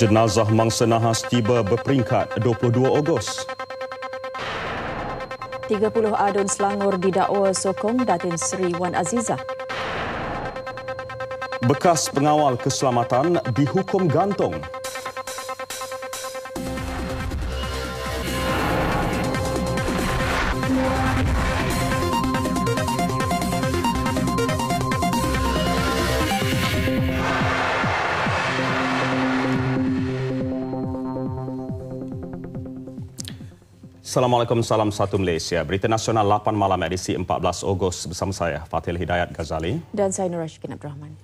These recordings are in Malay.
Jenazah mangsa nahas tiba berperingkat 22 Ogos. 30 adun Selangor didakwa sokong Datin Seri Wan Aziza, Bekas pengawal keselamatan dihukum gantung. Assalamualaikum, salam satu Malaysia. Berita Nasional 8 malam edisi 14 Ogos bersama saya, Fatil Hidayat Ghazali. Dan saya, Nur Rashikin Abdul Rahman.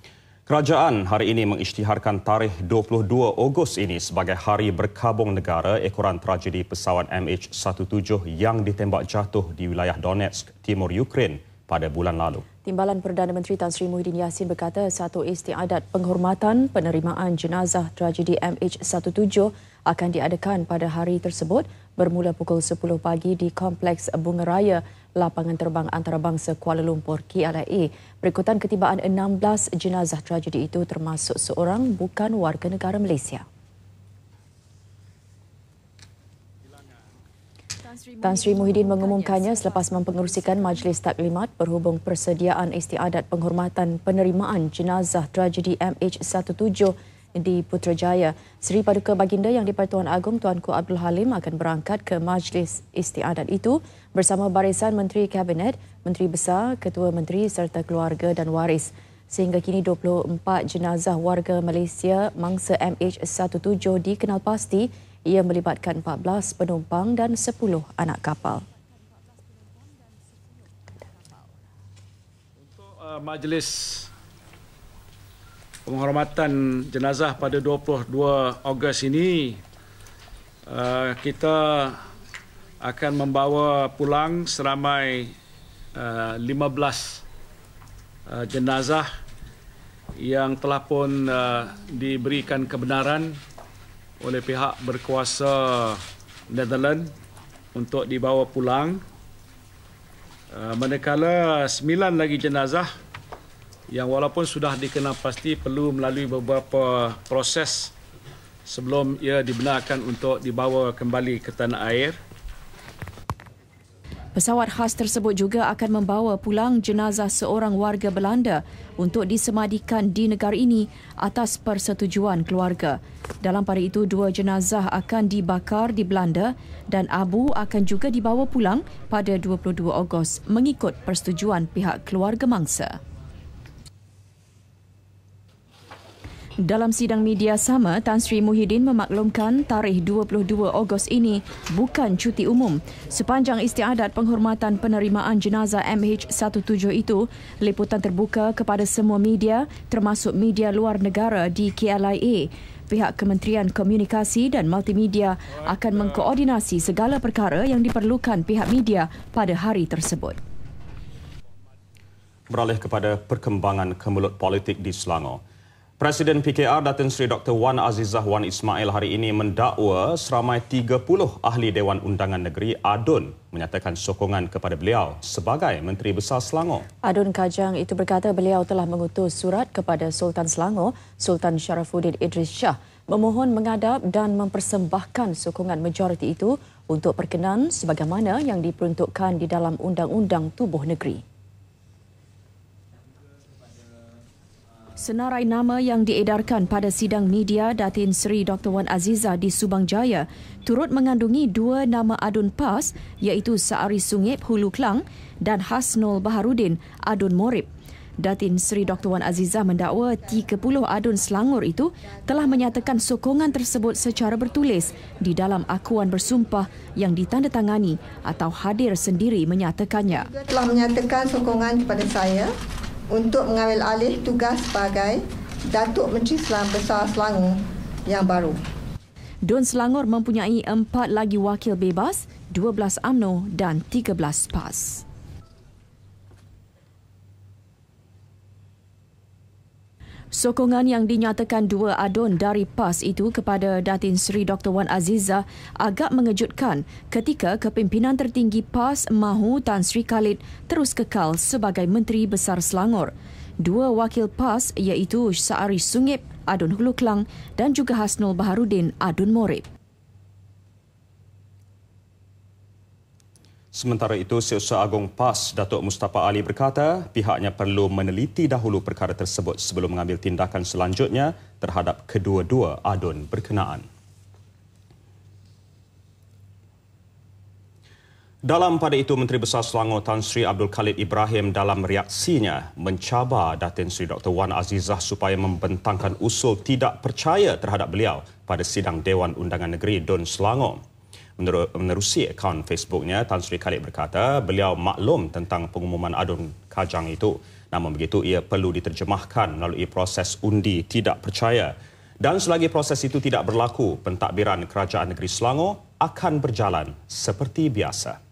Kerajaan hari ini mengisytiharkan tarikh 22 Ogos ini sebagai hari berkabung negara ekoran tragedi pesawat MH17 yang ditembak jatuh di wilayah Donetsk, timur Ukraine pada bulan lalu. Timbalan Perdana Menteri Tan Sri Muhyiddin Yassin berkata satu istiadat penghormatan penerimaan jenazah tragedi MH17 akan diadakan pada hari tersebut bermula pukul 10 pagi di Kompleks Bunga Raya Lapangan Terbang Antarabangsa Kuala Lumpur KLIA. Berikutan ketibaan 16 jenazah tragedi itu termasuk seorang bukan warga negara Malaysia. Tan Sri Muhyiddin mengumumkannya selepas mempengerusikan Majlis Taklimat berhubung persediaan istiadat penghormatan penerimaan jenazah tragedi MH17 di Putrajaya. Seri Paduka Baginda Yang di-Pertuan Agong Tuanku Abdul Halim akan berangkat ke Majlis Istiadat itu bersama barisan Menteri Kabinet, Menteri Besar, Ketua Menteri serta keluarga dan waris. Sehingga kini 24 jenazah warga Malaysia mangsa MH17 dikenal pasti ia melibatkan 14 penumpang dan 10 anak kapal. Untuk uh, majlis penghormatan jenazah pada 22 Ogos ini uh, kita akan membawa pulang seramai uh, 15 uh, jenazah yang telah pun uh, diberikan kebenaran oleh pihak berkuasa Netherlands untuk dibawa pulang uh, manakala 9 lagi jenazah yang walaupun sudah dikenal pasti perlu melalui beberapa proses sebelum ia dibenarkan untuk dibawa kembali ke tanah air. Pesawat khas tersebut juga akan membawa pulang jenazah seorang warga Belanda untuk disemadikan di negara ini atas persetujuan keluarga. Dalam pada itu, dua jenazah akan dibakar di Belanda dan abu akan juga dibawa pulang pada 22 Ogos mengikut persetujuan pihak keluarga mangsa. Dalam sidang media sama, Tan Sri Muhyiddin memaklumkan tarikh 22 Ogos ini bukan cuti umum. Sepanjang istiadat penghormatan penerimaan jenazah MH17 itu, liputan terbuka kepada semua media termasuk media luar negara di KLIA. Pihak Kementerian Komunikasi dan Multimedia akan mengkoordinasi segala perkara yang diperlukan pihak media pada hari tersebut. Beralih kepada perkembangan kemulut politik di Selangor. Presiden PKR Datin Seri Dr. Wan Azizah Wan Ismail hari ini mendakwa seramai 30 ahli Dewan Undangan Negeri ADUN menyatakan sokongan kepada beliau sebagai Menteri Besar Selangor. ADUN Kajang itu berkata beliau telah mengutus surat kepada Sultan Selangor, Sultan Syarafuddin Idris Shah memohon mengadap dan mempersembahkan sokongan majoriti itu untuk perkenan sebagaimana yang diperuntukkan di dalam Undang-Undang Tubuh Negeri. Senarai nama yang diedarkan pada sidang media Datin Seri Dr. Wan Aziza di Subang Jaya turut mengandungi dua nama adun PAS iaitu Saari Sungip Hulu Klang dan Hasnul Baharudin Adun Morib. Datin Seri Dr. Wan Aziza mendakwa 30 adun Selangor itu telah menyatakan sokongan tersebut secara bertulis di dalam akuan bersumpah yang ditandatangani atau hadir sendiri menyatakannya. Telah menyatakan sokongan kepada saya untuk mengambil alih tugas sebagai Datuk Menteri Selang Besar Selangor yang baru. Don Selangor mempunyai empat lagi wakil bebas, 12 UMNO dan 13 PAS. Sokongan yang dinyatakan dua adun dari PAS itu kepada Datin Seri Dr. Wan Aziza agak mengejutkan ketika kepimpinan tertinggi PAS mahu Tan Sri Khalid terus kekal sebagai Menteri Besar Selangor. Dua wakil PAS iaitu Saari Sungip, Adun Hulu Kelang dan juga Hasnul Baharudin, Adun Morib. Sementara itu, Setiausaha Agong PAS Datuk Mustafa Ali berkata pihaknya perlu meneliti dahulu perkara tersebut sebelum mengambil tindakan selanjutnya terhadap kedua-dua adun berkenaan. Dalam pada itu, Menteri Besar Selangor Tan Sri Abdul Khalid Ibrahim dalam reaksinya mencabar Datin Sri Dr. Wan Azizah supaya membentangkan usul tidak percaya terhadap beliau pada sidang Dewan Undangan Negeri Dun Selangor menerusi akaun Facebooknya, Tan Sri Khalid berkata beliau maklum tentang pengumuman adun kajang itu. Namun begitu, ia perlu diterjemahkan melalui proses undi tidak percaya. Dan selagi proses itu tidak berlaku, pentadbiran Kerajaan Negeri Selangor akan berjalan seperti biasa.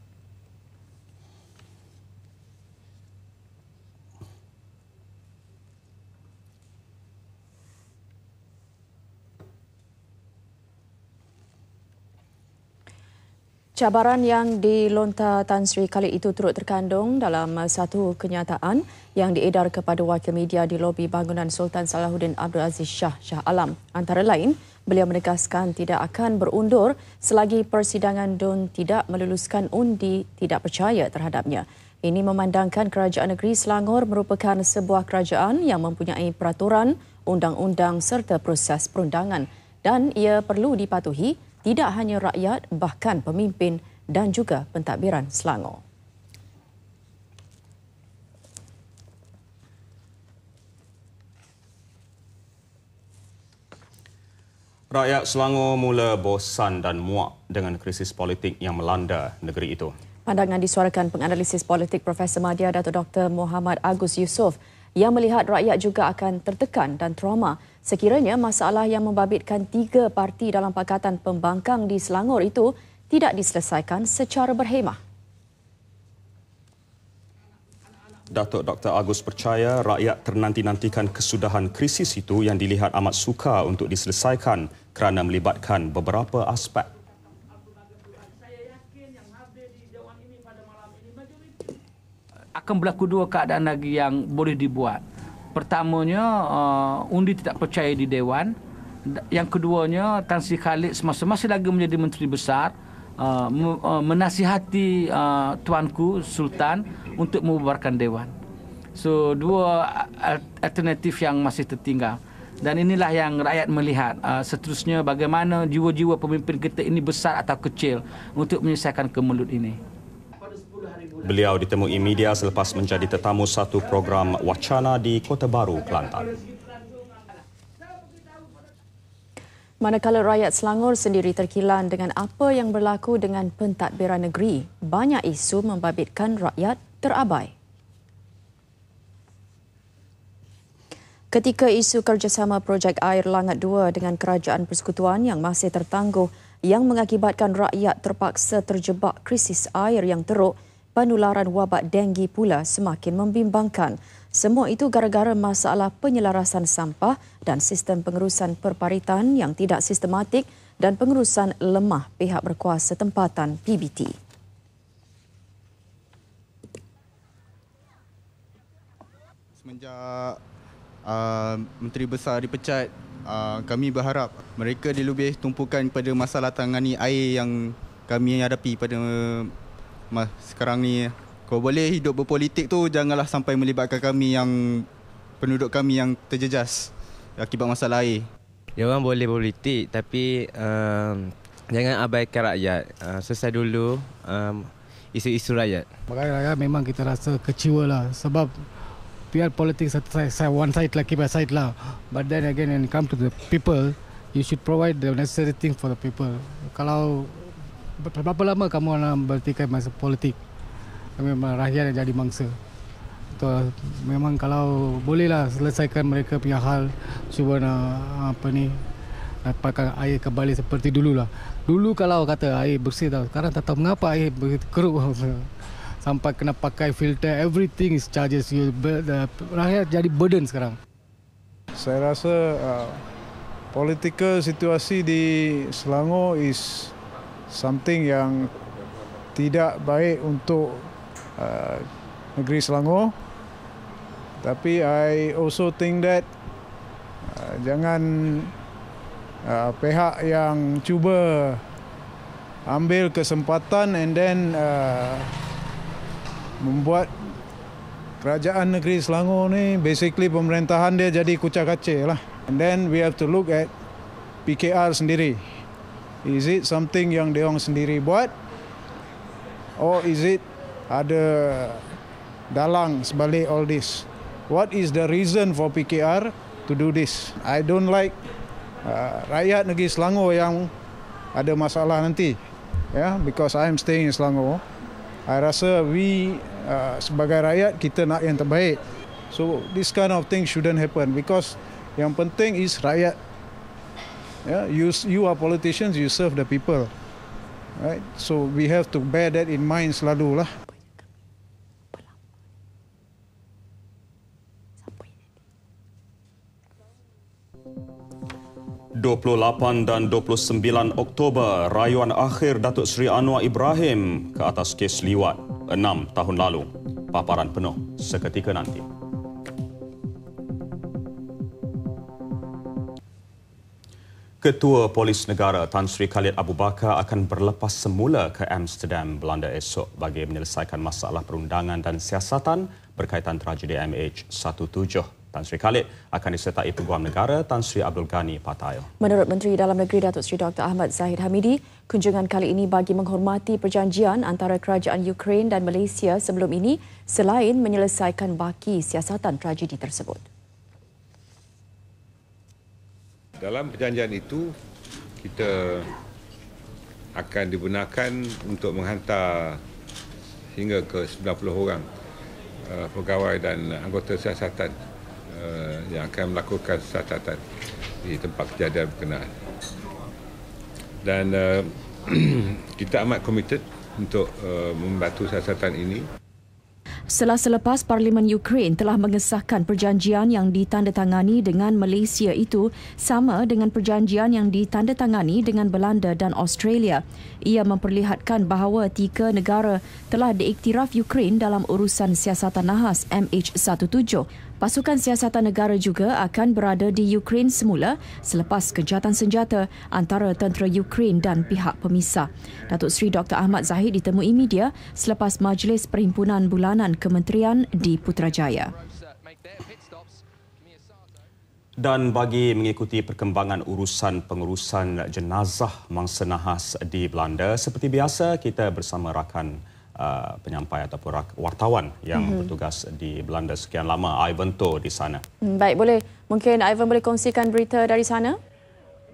Cabaran yang dilontar Tan Sri kali itu turut terkandung dalam uh, satu kenyataan yang diedar kepada wakil media di lobi bangunan Sultan Salahuddin Abdul Aziz Shah Shah Alam. Antara lain, beliau menegaskan tidak akan berundur selagi persidangan DUN tidak meluluskan undi tidak percaya terhadapnya. Ini memandangkan kerajaan negeri Selangor merupakan sebuah kerajaan yang mempunyai peraturan, undang-undang serta proses perundangan dan ia perlu dipatuhi tidak hanya rakyat bahkan pemimpin dan juga pentadbiran Selangor. Rakyat Selangor mula bosan dan muak dengan krisis politik yang melanda negeri itu. Pandangan disuarakan penganalisis politik Prof. Madya Dato' Dr. Muhammad Agus Yusof yang melihat rakyat juga akan tertekan dan trauma Sekiranya masalah yang membabitkan tiga parti dalam Pakatan Pembangkang di Selangor itu tidak diselesaikan secara berhemah. Datuk Dr. Agus percaya rakyat ternanti-nantikan kesudahan krisis itu yang dilihat amat suka untuk diselesaikan kerana melibatkan beberapa aspek. Akan berlaku dua keadaan lagi yang boleh dibuat pertamanya uh, undi tidak percaya di dewan yang keduanya Tan Sri Khalid semasa masih lagi menjadi menteri besar uh, uh, menasihati uh, tuanku sultan untuk membubarkan dewan so dua alternatif yang masih tertinggal dan inilah yang rakyat melihat uh, seterusnya bagaimana jiwa-jiwa pemimpin kita ini besar atau kecil untuk menyelesaikan kemelut ini Beliau ditemui media selepas menjadi tetamu satu program wacana di Kota Baru, Kelantan. Manakala rakyat Selangor sendiri terkilan dengan apa yang berlaku dengan pentadbiran negeri, banyak isu membabitkan rakyat terabai. Ketika isu kerjasama projek air Langat 2 dengan kerajaan persekutuan yang masih tertangguh yang mengakibatkan rakyat terpaksa terjebak krisis air yang teruk, penularan wabak denggi pula semakin membimbangkan. Semua itu gara-gara masalah penyelarasan sampah dan sistem pengurusan perparitan yang tidak sistematik dan pengurusan lemah pihak berkuasa tempatan PBT. Semenjak uh, Menteri Besar dipecat, uh, kami berharap mereka dilubih tumpukan pada masalah tangani air yang kami hadapi pada mas, sekarang ni kau boleh hidup berpolitik tu janganlah sampai melibatkan kami yang penduduk kami yang terjejas akibat masalah air. Dia ya, orang boleh politik, tapi um, jangan abaikan rakyat. Uh, selesai dulu um, isu-isu rakyat. Bagi rakyat memang kita rasa kecewa lah sebab biar politik satu side, one side lah, keep side lah. But then again, when it comes to the people, you should provide the necessary thing for the people. Kalau Berapa lama kamu nak bertikai masa politik? Memang rakyat yang jadi mangsa. Tu, memang kalau bolehlah selesaikan mereka punya hal cuba nak apa ni dapatkan air kembali seperti dulu lah. Dulu kalau kata air bersih tau, sekarang tak tahu mengapa air keruk. Sampai kena pakai filter, everything is charges you. Rakyat jadi burden sekarang. Saya rasa uh, political situasi di Selangor is something yang tidak baik untuk uh, negeri Selangor. Tapi I also think that uh, jangan uh, pihak yang cuba ambil kesempatan and then uh, membuat kerajaan negeri Selangor ni basically pemerintahan dia jadi kucak kacir lah. And then we have to look at PKR sendiri. Is it something yang dia orang sendiri buat? Or is it ada dalang sebalik all this? What is the reason for PKR to do this? I don't like uh, rakyat negeri Selangor yang ada masalah nanti. Ya, yeah, because I am staying in Selangor. I rasa we uh, sebagai rakyat kita nak yang terbaik. So this kind of thing shouldn't happen because yang penting is rakyat Yeah, you you are politicians, you serve the people. Right? So we have to bear that in mind selalu lah. ...28 dan 29 Oktober, rayuan akhir Datuk Seri Anwar Ibrahim ke atas kes liwat enam tahun lalu. Paparan penuh seketika nanti. Ketua Polis Negara Tan Sri Khalid Abu Bakar akan berlepas semula ke Amsterdam, Belanda esok bagi menyelesaikan masalah perundangan dan siasatan berkaitan tragedi MH17. Tan Sri Khalid akan disertai Peguam Negara Tan Sri Abdul Ghani Patayo. Menurut Menteri Dalam Negeri Datuk Seri Dr. Ahmad Zahid Hamidi, kunjungan kali ini bagi menghormati perjanjian antara kerajaan Ukraine dan Malaysia sebelum ini selain menyelesaikan baki siasatan tragedi tersebut. Dalam perjanjian itu, kita akan dibenarkan untuk menghantar hingga ke 90 orang uh, pegawai dan anggota siasatan uh, yang akan melakukan siasatan di tempat kejadian berkenaan. Dan uh, kita amat komited untuk uh, membantu siasatan ini. Selepas Parlimen Ukraine telah mengesahkan perjanjian yang ditandatangani dengan Malaysia itu sama dengan perjanjian yang ditandatangani dengan Belanda dan Australia. Ia memperlihatkan bahawa tiga negara telah diiktiraf Ukraine dalam urusan siasatan nahas MH17. Pasukan siasatan negara juga akan berada di Ukraine semula selepas kejatan senjata antara tentera Ukraine dan pihak pemisah. Datuk Seri Dr. Ahmad Zahid ditemui media selepas Majlis Perhimpunan Bulanan Kementerian di Putrajaya. Dan bagi mengikuti perkembangan urusan pengurusan jenazah mangsa nahas di Belanda, seperti biasa kita bersama rakan-rakan uh, penyampai ataupun wartawan yang hmm. bertugas di Belanda sekian lama, Ivan To di sana. Hmm, baik, boleh mungkin Ivan boleh kongsikan berita dari sana?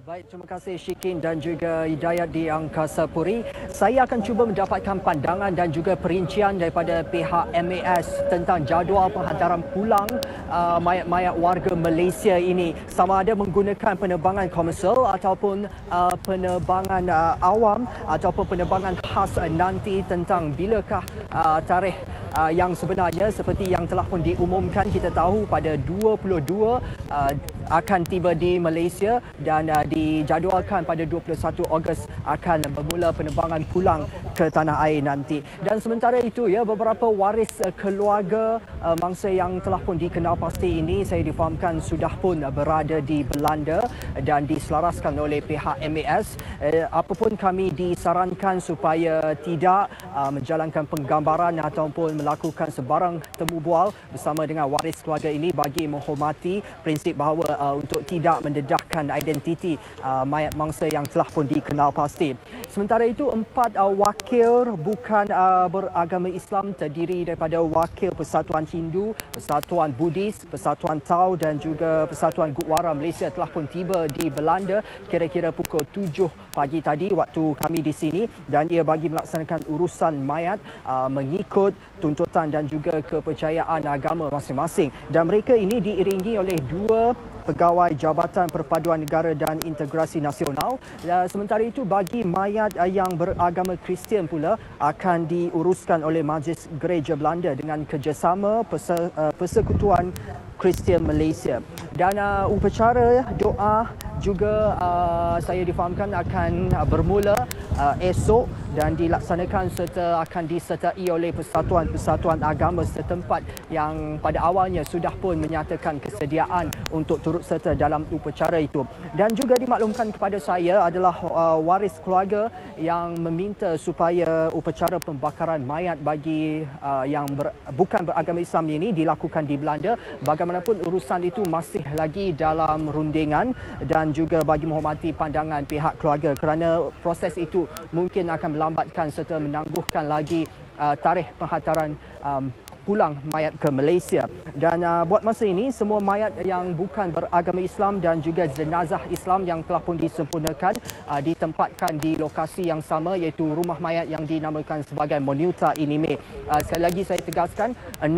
Baik, terima kasih Syikin dan juga Hidayat di Angkasa Puri. Saya akan cuba mendapatkan pandangan dan juga perincian daripada pihak MAS tentang jadual penghantaran pulang uh, mayat-mayat warga Malaysia ini sama ada menggunakan penerbangan komersial ataupun uh, penerbangan uh, awam ataupun penerbangan khas uh, nanti tentang bilakah uh, tarikh uh, yang sebenarnya seperti yang telah pun diumumkan kita tahu pada 22 uh, akan tiba di Malaysia dan uh, dijadualkan pada 21 Ogos akan bermula penerbangan pulang ke tanah air nanti. Dan sementara itu ya beberapa waris uh, keluarga uh, mangsa yang telah pun dikenal pasti ini saya difahamkan sudah pun uh, berada di Belanda dan diselaraskan oleh pihak MAS. Uh, apapun kami disarankan supaya tidak uh, menjalankan penggambaran ataupun melakukan dilakukan sebarang temu bual bersama dengan waris keluarga ini bagi menghormati prinsip bahawa uh, untuk tidak mendedahkan identiti uh, mayat mangsa yang telah pun dikenal pasti. Sementara itu, empat uh, wakil bukan uh, beragama Islam terdiri daripada wakil Persatuan Hindu, Persatuan Buddhis, Persatuan Tao dan juga Persatuan Gurkwara Malaysia telah pun tiba di Belanda kira-kira pukul 7 pagi tadi waktu kami di sini dan ia bagi melaksanakan urusan mayat uh, mengikut tuntutan dan juga kepercayaan agama masing-masing dan mereka ini diiringi oleh dua pegawai Jabatan Perpaduan Negara dan Integrasi Nasional. Uh, sementara itu bagi mayat niat eh, yang beragama Kristian pula akan diuruskan oleh Majlis Gereja Belanda dengan kerjasama eh, Persekutuan Kristian Malaysia. Dan uh, upacara doa juga uh, saya difahamkan akan bermula uh, esok dan dilaksanakan serta akan disertai oleh persatuan-persatuan agama setempat yang pada awalnya sudah pun menyatakan kesediaan untuk turut serta dalam upacara itu. Dan juga dimaklumkan kepada saya adalah uh, waris keluarga yang meminta supaya upacara pembakaran mayat bagi uh, yang ber, bukan beragama Islam ini dilakukan di Belanda. Bagaimanapun urusan itu masih lagi dalam rundingan dan juga bagi menghormati pandangan pihak keluarga kerana proses itu mungkin akan melambatkan serta menangguhkan lagi uh, tarikh penghantaran um, pulang mayat ke Malaysia. Dan uh, buat masa ini, semua mayat yang bukan beragama Islam dan juga jenazah Islam yang telah pun disempurnakan uh, ditempatkan di lokasi yang sama iaitu rumah mayat yang dinamakan sebagai Monuta Inime. Uh, sekali lagi saya tegaskan, 16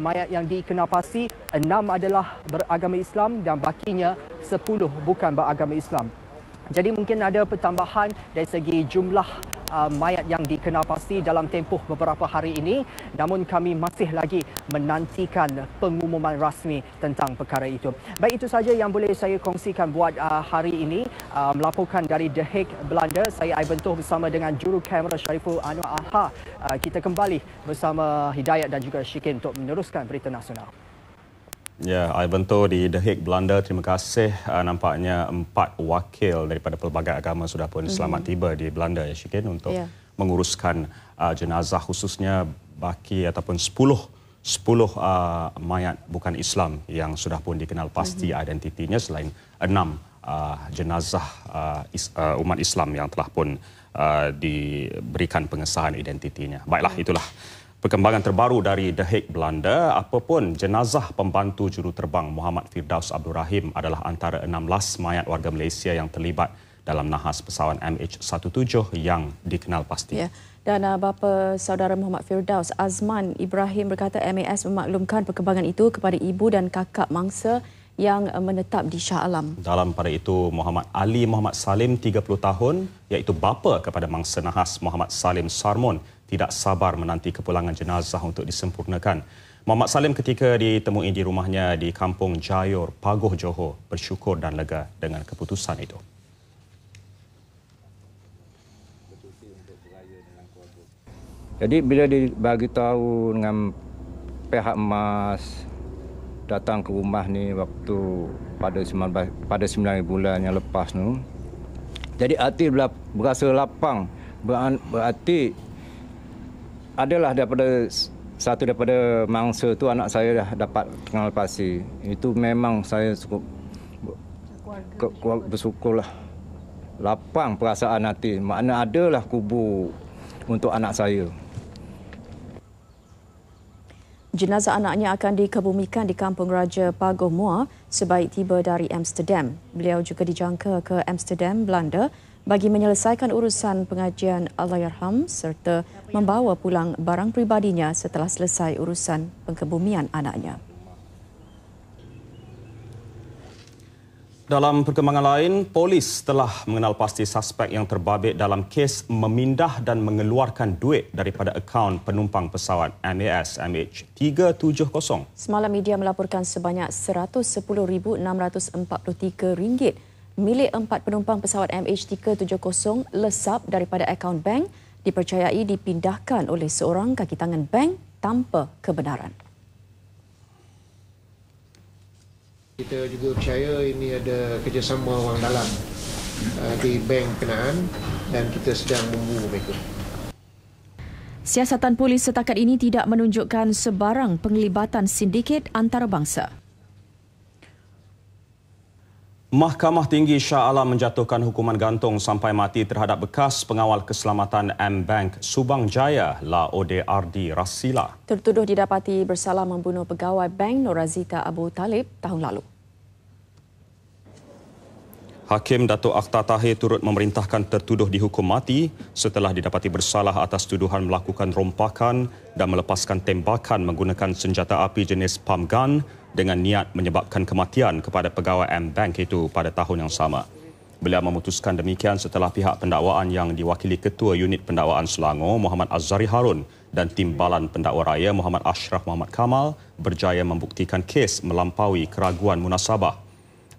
mayat yang dikenapasi, 6 adalah beragama Islam dan bakinya 10 bukan beragama Islam. Jadi mungkin ada pertambahan dari segi jumlah Um, mayat yang dikenal pasti dalam tempoh beberapa hari ini namun kami masih lagi menantikan pengumuman rasmi tentang perkara itu. Baik itu saja yang boleh saya kongsikan buat uh, hari ini melaporkan um, dari The Hague, Belanda saya Ivan Toh bersama dengan juru kamera Syariful Anwar Aha. Uh, kita kembali bersama Hidayat dan juga Syikin untuk meneruskan berita nasional. Ya, Ivan Toh di The Hague, Belanda. Terima kasih. Uh, nampaknya empat wakil daripada pelbagai agama sudah pun mm-hmm. selamat tiba di Belanda, ya Syikin, untuk yeah. menguruskan uh, jenazah khususnya baki ataupun sepuluh sepuluh ah, mayat bukan Islam yang sudah pun dikenal pasti mm-hmm. identitinya selain enam uh, jenazah uh, is, uh, umat Islam yang telah pun uh, diberikan pengesahan identitinya. Baiklah, ya. itulah. Perkembangan terbaru dari The Hague, Belanda, apapun jenazah pembantu juruterbang Muhammad Firdaus Abdul Rahim adalah antara 16 mayat warga Malaysia yang terlibat dalam nahas pesawat MH17 yang dikenal pasti. Ya. Dan uh, bapa saudara Muhammad Firdaus Azman Ibrahim berkata MAS memaklumkan perkembangan itu kepada ibu dan kakak mangsa yang uh, menetap di Shah Alam. Dalam pada itu Muhammad Ali Muhammad Salim 30 tahun iaitu bapa kepada mangsa nahas Muhammad Salim Sarmon tidak sabar menanti kepulangan jenazah untuk disempurnakan. Muhammad Salim ketika ditemui di rumahnya di kampung Jayor, Pagoh Johor bersyukur dan lega dengan keputusan itu. Jadi bila dibagi tahu dengan pihak emas datang ke rumah ni waktu pada sembilan pada 9 bulan yang lepas tu. Jadi hati berasa lapang. Berarti adalah daripada satu daripada mangsa tu anak saya dah dapat kenal pasti. Itu memang saya cukup ke, bersyukur lah. Lapang perasaan hati. Makna adalah kubu untuk anak saya. Jenazah anaknya akan dikebumikan di Kampung Raja Pagomua sebaik tiba dari Amsterdam. Beliau juga dijangka ke Amsterdam, Belanda bagi menyelesaikan urusan pengajian Allahyarham serta membawa pulang barang pribadinya setelah selesai urusan pengkebumian anaknya. Dalam perkembangan lain, polis telah mengenal pasti suspek yang terbabit dalam kes memindah dan mengeluarkan duit daripada akaun penumpang pesawat MAS MH370. Semalam media melaporkan sebanyak RM110,643 milik empat penumpang pesawat MH370 lesap daripada akaun bank dipercayai dipindahkan oleh seorang kaki tangan bank tanpa kebenaran. Kita juga percaya ini ada kerjasama orang dalam eh, di bank kenaan dan kita sedang membunuh mereka. Siasatan polis setakat ini tidak menunjukkan sebarang penglibatan sindiket antarabangsa. Mahkamah Tinggi Shah Alam menjatuhkan hukuman gantung sampai mati terhadap bekas pengawal keselamatan M-Bank Subang Jaya, La Ode Ardi Rasila. Tertuduh didapati bersalah membunuh pegawai bank Norazita Abu Talib tahun lalu. Hakim Datuk Akta Tahir turut memerintahkan tertuduh dihukum mati setelah didapati bersalah atas tuduhan melakukan rompakan dan melepaskan tembakan menggunakan senjata api jenis pump gun dengan niat menyebabkan kematian kepada pegawai M-Bank itu pada tahun yang sama. Beliau memutuskan demikian setelah pihak pendakwaan yang diwakili Ketua Unit Pendakwaan Selangor Muhammad Azhari Harun dan Timbalan Pendakwa Raya Muhammad Ashraf Muhammad Kamal berjaya membuktikan kes melampaui keraguan munasabah.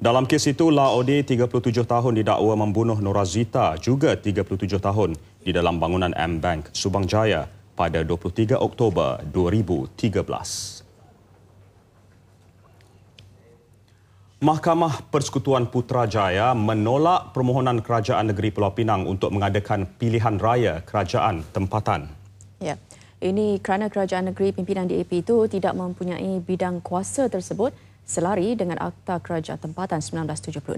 Dalam kes itu, La Ode 37 tahun didakwa membunuh Norazita juga 37 tahun di dalam bangunan M-Bank Subang Jaya pada 23 Oktober 2013. Mahkamah Persekutuan Putrajaya menolak permohonan Kerajaan Negeri Pulau Pinang untuk mengadakan pilihan raya kerajaan tempatan. Ya. Ini kerana Kerajaan Negeri Pimpinan DAP itu tidak mempunyai bidang kuasa tersebut selari dengan Akta Kerajaan Tempatan 1976.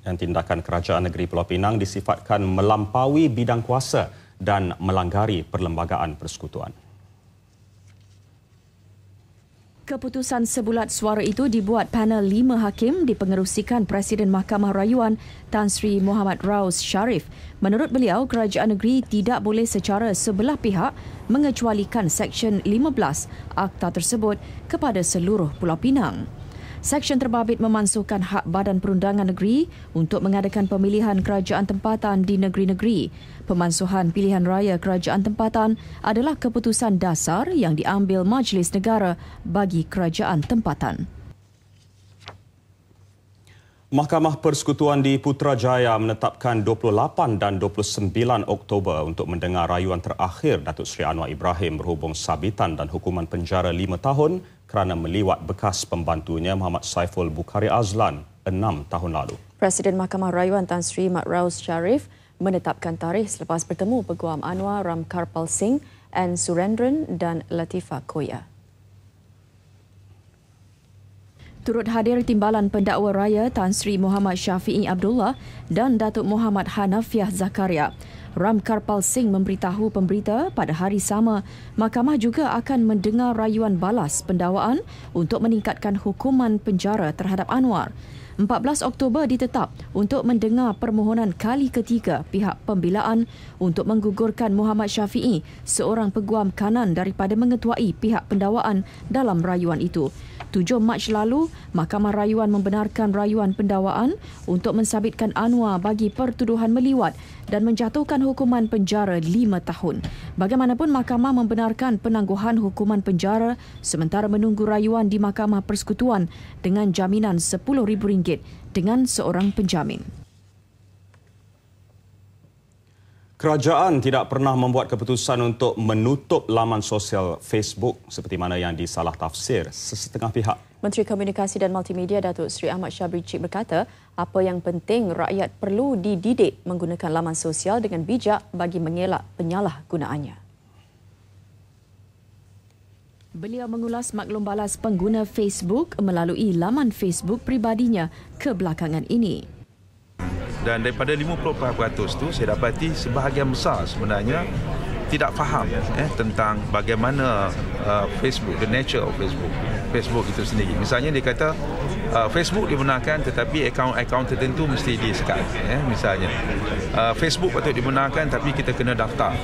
Dan tindakan Kerajaan Negeri Pulau Pinang disifatkan melampaui bidang kuasa dan melanggari perlembagaan persekutuan. Keputusan sebulat suara itu dibuat panel lima hakim di dipengerusikan Presiden Mahkamah Rayuan Tan Sri Muhammad Raus Sharif. Menurut beliau, kerajaan negeri tidak boleh secara sebelah pihak mengecualikan Seksyen 15 Akta tersebut kepada seluruh Pulau Pinang. Seksyen terbabit memansuhkan hak Badan Perundangan Negeri untuk mengadakan pemilihan kerajaan tempatan di negeri-negeri. Pemansuhan pilihan raya kerajaan tempatan adalah keputusan dasar yang diambil Majlis Negara bagi kerajaan tempatan. Mahkamah Persekutuan di Putrajaya menetapkan 28 dan 29 Oktober untuk mendengar rayuan terakhir Datuk Seri Anwar Ibrahim berhubung sabitan dan hukuman penjara 5 tahun kerana meliwat bekas pembantunya Muhammad Saiful Bukhari Azlan enam tahun lalu. Presiden Mahkamah Rayuan Tan Sri Mat Raus Sharif menetapkan tarikh selepas bertemu Peguam Anwar Ramkarpal Singh and Surendran dan Latifa Koya. Turut hadir timbalan pendakwa raya Tan Sri Muhammad Syafi'i Abdullah dan Datuk Muhammad Hanafiah Zakaria. Ramkarpal Singh memberitahu pemberita pada hari sama, mahkamah juga akan mendengar rayuan balas pendawaan untuk meningkatkan hukuman penjara terhadap Anwar. 14 Oktober ditetap untuk mendengar permohonan kali ketiga pihak pembelaan untuk menggugurkan Muhammad Syafie, seorang peguam kanan daripada mengetuai pihak pendawaan dalam rayuan itu. 7 Mac lalu, Mahkamah Rayuan membenarkan rayuan pendawaan untuk mensabitkan Anwar bagi pertuduhan meliwat dan menjatuhkan hukuman penjara 5 tahun. Bagaimanapun, Mahkamah membenarkan penangguhan hukuman penjara sementara menunggu rayuan di Mahkamah Persekutuan dengan jaminan RM10,000 dengan seorang penjamin. Kerajaan tidak pernah membuat keputusan untuk menutup laman sosial Facebook seperti mana yang disalah tafsir sesetengah pihak. Menteri Komunikasi dan Multimedia Datuk Seri Ahmad Syabri Cik berkata, apa yang penting rakyat perlu dididik menggunakan laman sosial dengan bijak bagi mengelak penyalahgunaannya. Beliau mengulas maklum balas pengguna Facebook melalui laman Facebook pribadinya kebelakangan ini dan daripada 50% tu saya dapati sebahagian besar sebenarnya tidak faham eh, tentang bagaimana uh, Facebook, the nature of Facebook, Facebook itu sendiri. Misalnya dia kata uh, Facebook dibenarkan tetapi akaun-akaun tertentu mesti disekat. Eh, misalnya uh, Facebook patut dibenarkan tapi kita kena daftar.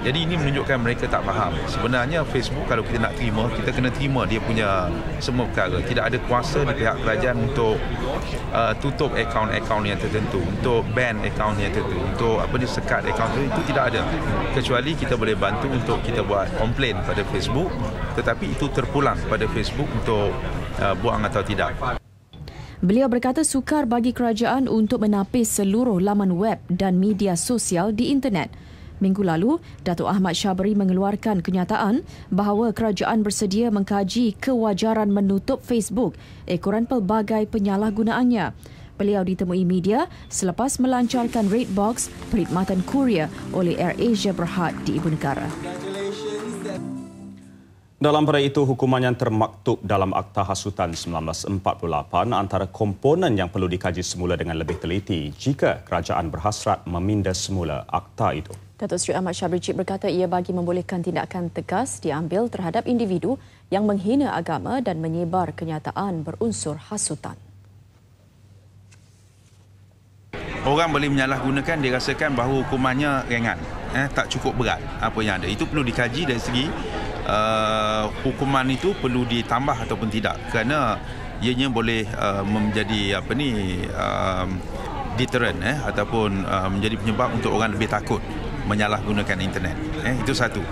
Jadi ini menunjukkan mereka tak faham. Sebenarnya Facebook kalau kita nak terima, kita kena terima dia punya semua perkara. Tidak ada kuasa di pihak kerajaan untuk uh, tutup akaun-akaun yang tertentu, untuk ban akaun yang tertentu, untuk apa ni sekat akaun tertentu, itu tidak ada. Kecuali kita boleh bantu untuk kita buat komplain pada Facebook, tetapi itu terpulang pada Facebook untuk uh, buang atau tidak. Beliau berkata sukar bagi kerajaan untuk menapis seluruh laman web dan media sosial di internet. Minggu lalu, Datuk Ahmad Syabri mengeluarkan kenyataan bahawa kerajaan bersedia mengkaji kewajaran menutup Facebook ekoran pelbagai penyalahgunaannya. Beliau ditemui media selepas melancarkan red box perkhidmatan kurier oleh Air Asia Berhad di ibu negara. Dalam perai itu, hukuman yang termaktub dalam Akta Hasutan 1948 antara komponen yang perlu dikaji semula dengan lebih teliti jika kerajaan berhasrat meminda semula akta itu. Datuk Seri Ahmad Syabrijit berkata ia bagi membolehkan tindakan tegas diambil terhadap individu yang menghina agama dan menyebar kenyataan berunsur hasutan. Orang boleh menyalahgunakan, dia rasakan bahawa hukumannya ringan. Eh, tak cukup berat apa yang ada. Itu perlu dikaji dari segi uh, hukuman itu perlu ditambah ataupun tidak. Kerana ianya boleh uh, menjadi apa ni, uh, deterrent eh, ataupun uh, menjadi penyebab untuk orang lebih takut menyalahgunakan internet. Eh, itu satu.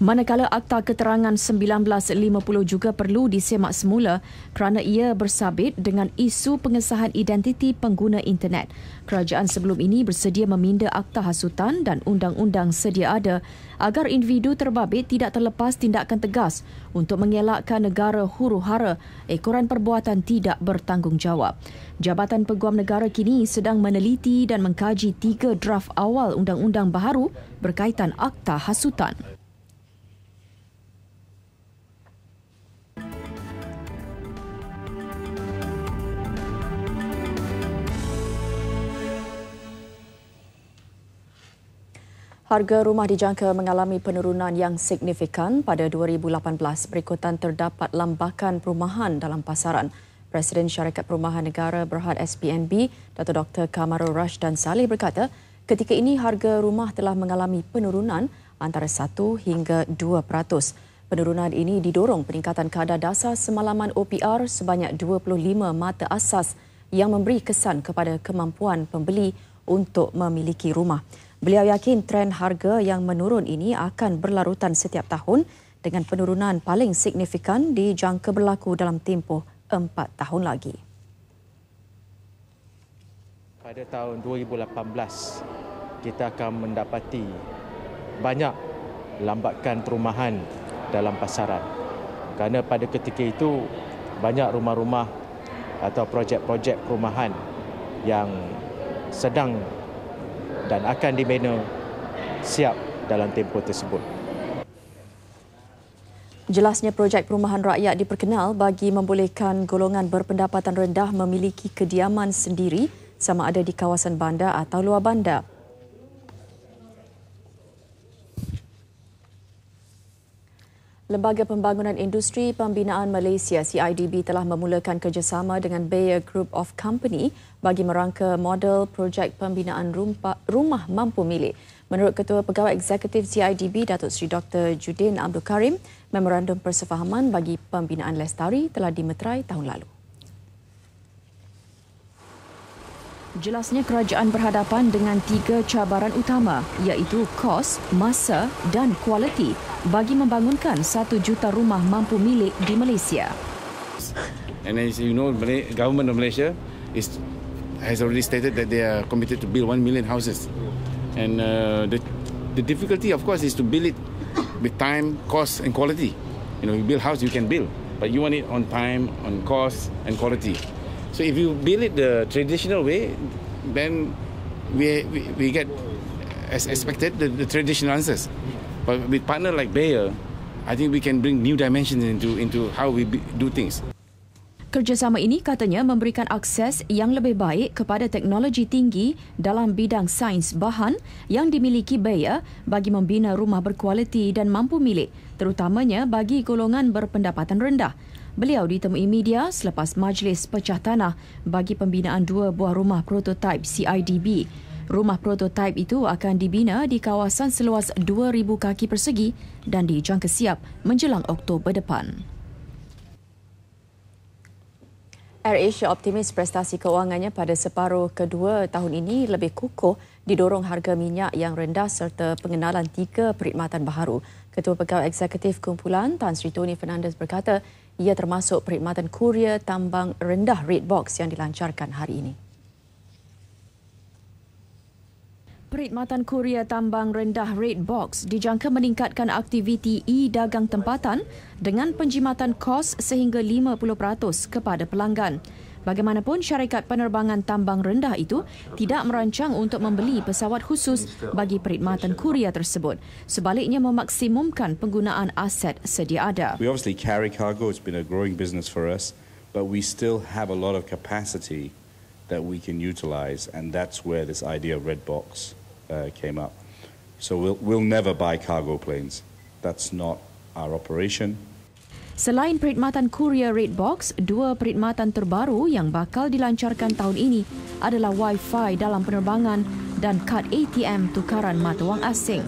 Manakala Akta Keterangan 1950 juga perlu disemak semula kerana ia bersabit dengan isu pengesahan identiti pengguna internet. Kerajaan sebelum ini bersedia meminda Akta Hasutan dan undang-undang sedia ada agar individu terbabit tidak terlepas tindakan tegas untuk mengelakkan negara huru-hara ekoran perbuatan tidak bertanggungjawab. Jabatan Peguam Negara kini sedang meneliti dan mengkaji tiga draft awal undang-undang baharu berkaitan Akta Hasutan. Harga rumah dijangka mengalami penurunan yang signifikan pada 2018 berikutan terdapat lambakan perumahan dalam pasaran. Presiden Syarikat Perumahan Negara Berhad SPNB, Dato' Dr. Rash dan Salih berkata, ketika ini harga rumah telah mengalami penurunan antara 1 hingga 2 peratus. Penurunan ini didorong peningkatan kadar dasar semalaman OPR sebanyak 25 mata asas yang memberi kesan kepada kemampuan pembeli untuk memiliki rumah. Beliau yakin tren harga yang menurun ini akan berlarutan setiap tahun dengan penurunan paling signifikan dijangka berlaku dalam tempoh empat tahun lagi. Pada tahun 2018, kita akan mendapati banyak lambatkan perumahan dalam pasaran. Kerana pada ketika itu, banyak rumah-rumah atau projek-projek perumahan yang sedang dan akan dibina siap dalam tempoh tersebut. Jelasnya projek perumahan rakyat diperkenal bagi membolehkan golongan berpendapatan rendah memiliki kediaman sendiri sama ada di kawasan bandar atau luar bandar. Lembaga Pembangunan Industri Pembinaan Malaysia CIDB telah memulakan kerjasama dengan Bayer Group of Company bagi merangka model projek pembinaan rumah mampu milik. Menurut Ketua Pegawai Eksekutif CIDB Datuk Seri Dr Judin Abdul Karim, memorandum persefahaman bagi pembinaan lestari telah dimeterai tahun lalu. Jelasnya kerajaan berhadapan dengan tiga cabaran utama iaitu kos, masa dan kualiti bagi membangunkan satu juta rumah mampu milik di Malaysia. And as you know, the government of Malaysia is, has already stated that they are committed to build one million houses. And uh, the, the difficulty of course is to build it with time, cost and quality. You know, you build house, you can build. But you want it on time, on cost and quality. So if you build it the traditional way, then we we, we get as expected the, the traditional answers. But with partner like Bayer, I think we can bring new dimensions into into how we do things. Kerjasama ini katanya memberikan akses yang lebih baik kepada teknologi tinggi dalam bidang sains bahan yang dimiliki Bayer bagi membina rumah berkualiti dan mampu milik, terutamanya bagi golongan berpendapatan rendah. Beliau ditemui media selepas majlis pecah tanah bagi pembinaan dua buah rumah prototip CIDB. Rumah prototip itu akan dibina di kawasan seluas 2,000 kaki persegi dan dijangka siap menjelang Oktober depan. Air Asia optimis prestasi keuangannya pada separuh kedua tahun ini lebih kukuh didorong harga minyak yang rendah serta pengenalan tiga perkhidmatan baharu. Ketua Pegawai Eksekutif Kumpulan Tan Sri Tony Fernandez berkata ia termasuk perkhidmatan kurier tambang rendah Box yang dilancarkan hari ini. Perkhidmatan kurier tambang rendah Box dijangka meningkatkan aktiviti e-dagang tempatan dengan penjimatan kos sehingga 50% kepada pelanggan. Bagaimanapun, syarikat penerbangan tambang rendah itu tidak merancang untuk membeli pesawat khusus bagi perkhidmatan kuria tersebut. Sebaliknya memaksimumkan penggunaan aset sedia ada. We obviously carry cargo. It's been a growing business for us. But we still have a lot of capacity that we can utilize. And that's where this idea of red box uh, came up. So we'll never buy cargo planes. That's not our operation. Selain perkhidmatan kurier Red Box, dua perkhidmatan terbaru yang bakal dilancarkan tahun ini adalah Wi-Fi dalam penerbangan dan kad ATM tukaran mata wang asing.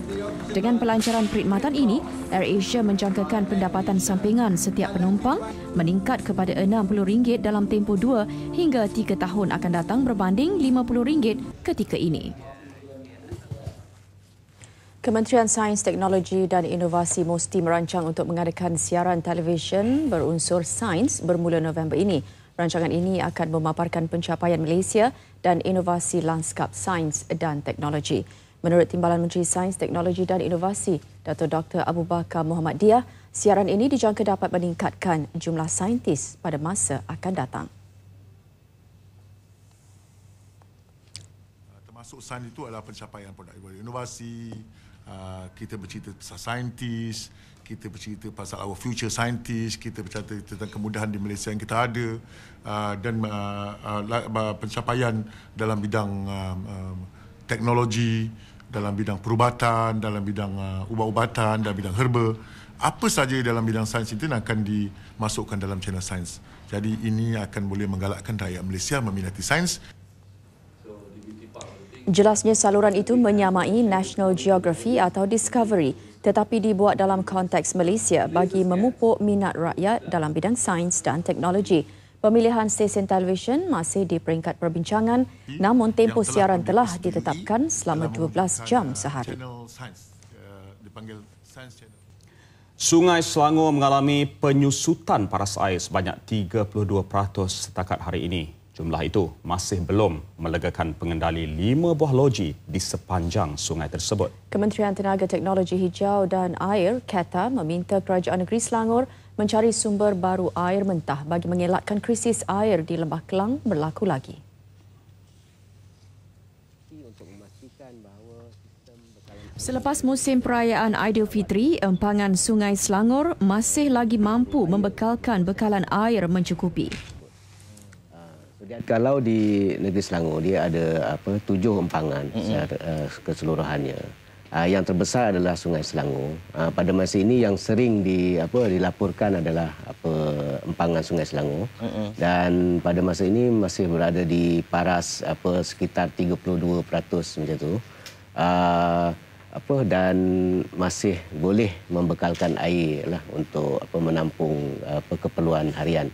Dengan pelancaran perkhidmatan ini, AirAsia menjangkakan pendapatan sampingan setiap penumpang meningkat kepada RM60 dalam tempoh dua hingga tiga tahun akan datang berbanding RM50 ketika ini. Kementerian Sains, Teknologi dan Inovasi Mosti merancang untuk mengadakan siaran televisyen berunsur sains bermula November ini. Rancangan ini akan memaparkan pencapaian Malaysia dan inovasi lanskap sains dan teknologi. Menurut Timbalan Menteri Sains, Teknologi dan Inovasi, Dato' Dr. Abu Bakar Muhammad Diah, siaran ini dijangka dapat meningkatkan jumlah saintis pada masa akan datang. Termasuk sains itu adalah pencapaian produk inovasi, Ah, kita bercerita pasal saintis, kita bercerita pasal our future scientist, kita bercerita tentang kemudahan di Malaysia yang kita ada uh, dan uh, uh, pencapaian dalam bidang uh, uh, teknologi, dalam bidang perubatan, dalam bidang uh, ubat-ubatan, dalam bidang herba. Apa saja dalam bidang sains itu akan dimasukkan dalam channel sains. Jadi ini akan boleh menggalakkan rakyat Malaysia meminati sains. Jelasnya saluran itu menyamai National Geography atau Discovery tetapi dibuat dalam konteks Malaysia bagi memupuk minat rakyat dalam bidang sains dan teknologi. Pemilihan stesen televisyen masih di peringkat perbincangan namun tempoh siaran telah ditetapkan selama 12 jam sehari. Eh, Sungai Selangor mengalami penyusutan paras air sebanyak 32% setakat hari ini. Jumlah itu masih belum melegakan pengendali lima buah loji di sepanjang sungai tersebut. Kementerian Tenaga Teknologi Hijau dan Air, KETA, meminta Kerajaan Negeri Selangor mencari sumber baru air mentah bagi mengelakkan krisis air di Lembah Kelang berlaku lagi. Selepas musim perayaan Aidilfitri, empangan Sungai Selangor masih lagi mampu membekalkan bekalan air mencukupi. Kalau di negeri Selangor dia ada apa tujuh empangan mm -hmm. uh, keseluruhannya. Uh, yang terbesar adalah Sungai Selangor. Uh, pada masa ini yang sering di, apa, dilaporkan adalah apa, empangan Sungai Selangor. Mm -hmm. Dan pada masa ini masih berada di paras apa, sekitar 32% macam tu Uh, apa, dan masih boleh membekalkan air lah untuk apa, menampung apa, keperluan harian.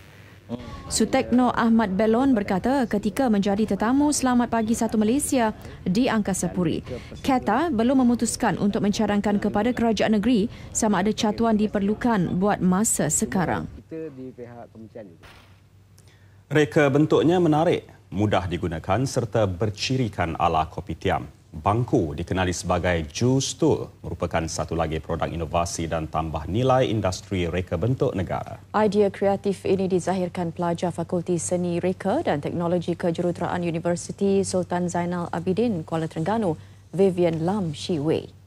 Sutekno Ahmad Belon berkata ketika menjadi tetamu Selamat Pagi Satu Malaysia di Angkasa Puri. Kata belum memutuskan untuk mencarangkan kepada kerajaan negeri sama ada catuan diperlukan buat masa sekarang. Reka bentuknya menarik, mudah digunakan serta bercirikan ala kopi tiam. Bangku dikenali sebagai Juice Tool merupakan satu lagi produk inovasi dan tambah nilai industri reka bentuk negara. Idea kreatif ini dizahirkan pelajar Fakulti Seni Reka dan Teknologi Kejuruteraan Universiti Sultan Zainal Abidin Kuala Terengganu, Vivian Lam Shi Wei.